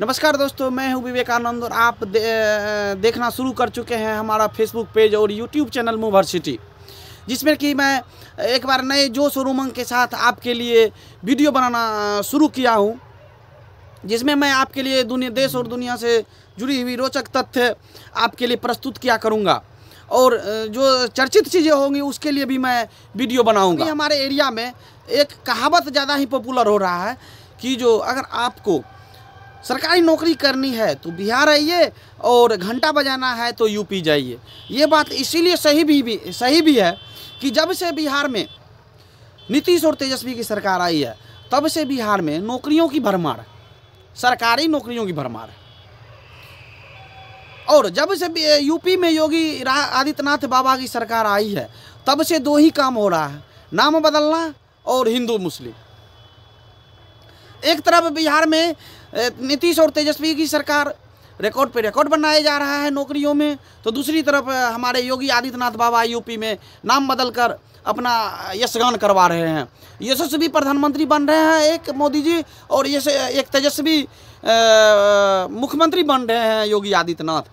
नमस्कार दोस्तों मैं हूं विवेकानंद और आप दे, देखना शुरू कर चुके हैं हमारा फेसबुक पेज और यूट्यूब चैनल मूवर्सिटी जिसमें कि मैं एक बार नए जोश और उमंग के साथ आपके लिए वीडियो बनाना शुरू किया हूं जिसमें मैं आपके लिए दुनिया देश और दुनिया से जुड़ी हुई रोचक तथ्य आपके लिए प्रस्तुत किया करूँगा और जो चर्चित चीज़ें होंगी उसके लिए भी मैं वीडियो बनाऊँगी हमारे एरिया में एक कहावत ज़्यादा ही पॉपुलर हो रहा है कि जो अगर आपको सरकारी नौकरी करनी है तो बिहार आइए और घंटा बजाना है तो यूपी जाइए ये बात इसीलिए सही भी, भी सही भी है कि जब से बिहार में नीतीश और तेजस्वी की सरकार आई है तब से बिहार में नौकरियों की भरमार सरकारी नौकरियों की भरमार है और जब से यूपी में योगी आदित्यनाथ बाबा की सरकार आई है तब से दो ही काम हो रहा है नाम बदलना और हिंदू मुस्लिम एक तरफ बिहार में नीतीश और तेजस्वी की सरकार रिकॉर्ड पे रिकॉर्ड बनाया जा रहा है नौकरियों में तो दूसरी तरफ हमारे योगी आदित्यनाथ बाबा यूपी में नाम बदल कर अपना यशगान करवा रहे हैं यशस्वी प्रधानमंत्री बन रहे हैं एक मोदी जी और ये एक तेजस्वी मुख्यमंत्री बन रहे हैं योगी आदित्यनाथ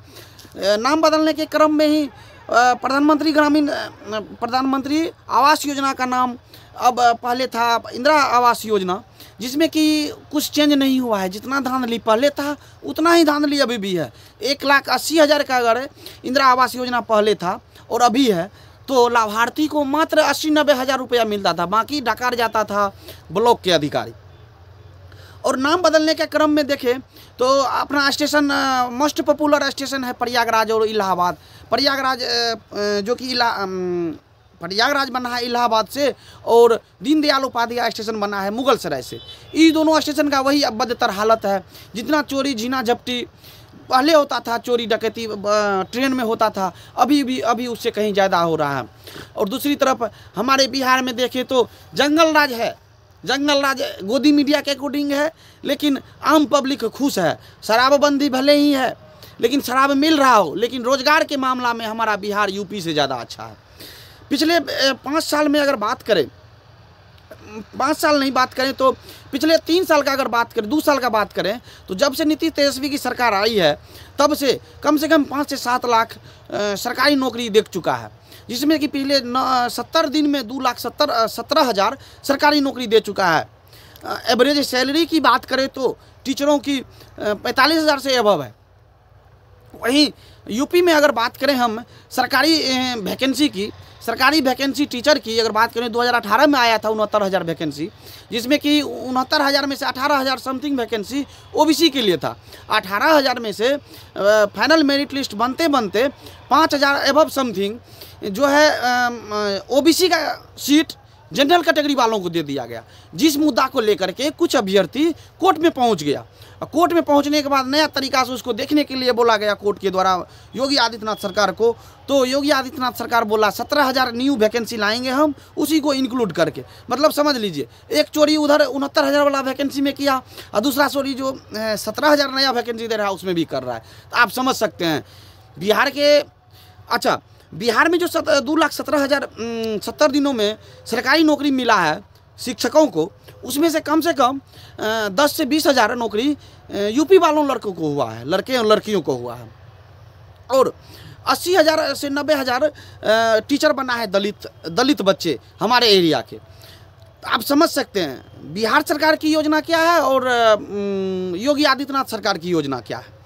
नाम बदलने के क्रम में ही प्रधानमंत्री ग्रामीण प्रधानमंत्री आवास योजना का नाम अब पहले था इंदिरा आवास योजना जिसमें कि कुछ चेंज नहीं हुआ है जितना धान ली पहले था उतना ही धान ली अभी भी है एक लाख अस्सी हज़ार का अगर इंदिरा आवास योजना पहले था और अभी है तो लाभार्थी को मात्र अस्सी नब्बे हज़ार रुपया मिलता था बाकी डकार जाता था ब्लॉक के अधिकारी और नाम बदलने के क्रम में देखें तो अपना स्टेशन मोस्ट पॉपुलर स्टेशन है प्रयागराज और इलाहाबाद प्रयागराज जो कि इला प्रयागराज बना है इलाहाबाद से और दीनदयाल उपाध्याय स्टेशन बना है मुगल सराय से इस दोनों स्टेशन का वही बदतर हालत है जितना चोरी झीना झपटी पहले होता था चोरी डकैती ट्रेन में होता था अभी भी अभी उससे कहीं ज़्यादा हो रहा है और दूसरी तरफ हमारे बिहार में देखें तो जंगल राज है जंगल राज गोदी मीडिया के अकॉर्डिंग है लेकिन आम पब्लिक खुश है शराबबंदी भले ही है लेकिन शराब मिल रहा हो लेकिन रोज़गार के मामला में हमारा बिहार यूपी से ज़्यादा अच्छा है पिछले पाँच साल में अगर बात करें पाँच साल नहीं बात करें तो पिछले तीन साल का अगर बात करें दो साल का बात करें तो जब से नीतीश तेजस्वी की सरकार आई है तब से कम से कम पाँच से सात लाख सरकारी नौकरी देख चुका है जिसमें कि पिछले न सत्तर दिन में दो लाख सत्तर सत्रह हज़ार सरकारी नौकरी दे चुका है एवरेज सैलरी की बात करें तो टीचरों की पैंतालीस हज़ार से अभव है वहीं यूपी में अगर बात करें हम सरकारी वैकेंसी की सरकारी वैकेंसी टीचर की अगर बात करें 2018 में आया था उनहत्तर हज़ार वैकेंसी जिसमें कि उनहत्तर हज़ार में से अठारह हज़ार समथिंग वैकेंसी ओबीसी के लिए था अठारह हज़ार में से फाइनल मेरिट लिस्ट बनते बनते पाँच हज़ार एबव समथिंग जो है ओबीसी का सीट जनरल कैटेगरी वालों को दे दिया गया जिस मुद्दा को लेकर के कुछ अभ्यर्थी कोर्ट में पहुंच गया कोर्ट में पहुंचने के बाद नया तरीका से उसको देखने के लिए बोला गया कोर्ट के द्वारा योगी आदित्यनाथ सरकार को तो योगी आदित्यनाथ सरकार बोला सत्रह हज़ार न्यू वैकेंसी लाएंगे हम उसी को इंक्लूड करके मतलब समझ लीजिए एक चोरी उधर उनहत्तर हज़ार वाला वैकेंसी में किया और दूसरा चोरी जो सत्रह हज़ार नया वैकेंसी दे रहा है उसमें भी कर रहा है तो आप समझ सकते हैं बिहार के अच्छा बिहार में जो सत, दो लाख सत्रह हज़ार सत्तर दिनों में सरकारी नौकरी मिला है शिक्षकों को उसमें से कम से कम दस से बीस हज़ार नौकरी यूपी वालों लड़कों को हुआ है लड़के और लड़कियों को हुआ है और अस्सी हज़ार से नब्बे हज़ार टीचर बना है दलित दलित बच्चे हमारे एरिया के आप समझ सकते हैं बिहार सरकार की योजना क्या है और योगी आदित्यनाथ सरकार की योजना क्या है